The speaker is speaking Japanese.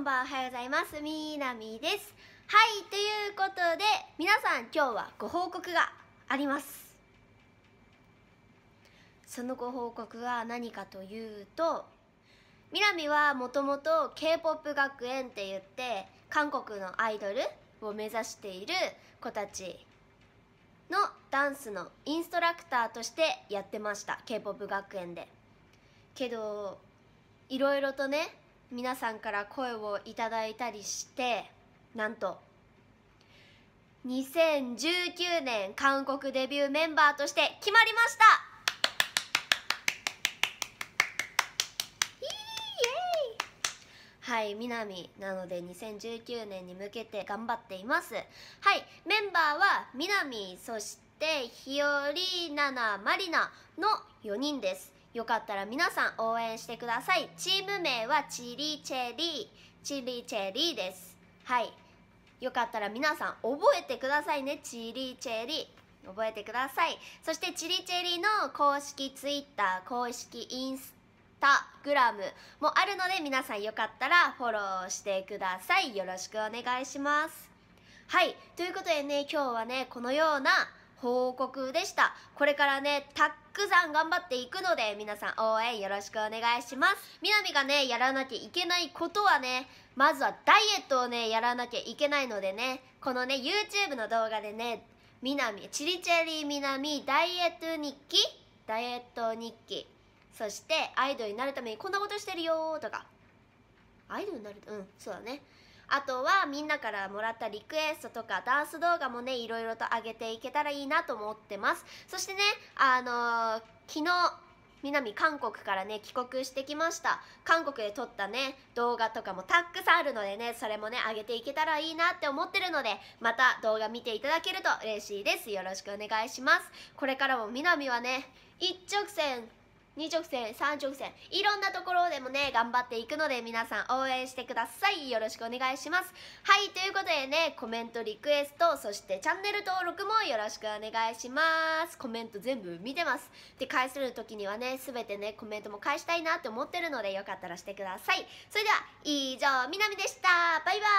んばんはおはようございますみなみですはいということで皆さん今日はご報告がありますそのご報告は何かというとみなみはもともと k p o p 学園って言って韓国のアイドルを目指している子たちのダンスのインストラクターとしてやってました k p o p 学園でけどいろいろとね皆さんから声をいただいたりしてなんと2019年韓国デビューメンバーとして決まりましたはい、南なので2019年に向けて頑張っています。はい、メンバーは南、そしてひより、なな、まりなの4人です。よかったら皆さん応援してくださいチーム名はチリチェリーチリチェリーですはいよかったら皆さん覚えてくださいねチリチェリー覚えてくださいそしてチリチェリーの公式 Twitter 公式インスタグラムもあるので皆さんよかったらフォローしてくださいよろしくお願いしますはいということでね今日はねこのような報告でした。これからね、たっくさん頑張っていくので、皆さん応援よろしくお願いします。みなみがね、やらなきゃいけないことはね、まずはダイエットをね、やらなきゃいけないのでね、このね、YouTube の動画でね、みなみ、チリチェリーみなみ、ダイエット日記ダイエット日記。そして、アイドルになるためにこんなことしてるよとか。アイドルになるうん、そうだね。あとはみんなからもらったリクエストとかダンス動画もねいろいろと上げていけたらいいなと思ってますそしてねあのー、昨日南韓国からね帰国してきました韓国で撮ったね動画とかもたくさんあるのでねそれもね上げていけたらいいなって思ってるのでまた動画見ていただけると嬉しいですよろしくお願いしますこれからも南はね一直線2直線3直線いろんなところでもね頑張っていくので皆さん応援してくださいよろしくお願いしますはいということでねコメントリクエストそしてチャンネル登録もよろしくお願いしますコメント全部見てますで返せる時にはね全てねコメントも返したいなって思ってるのでよかったらしてくださいそれでは以上みなみでしたバイバイ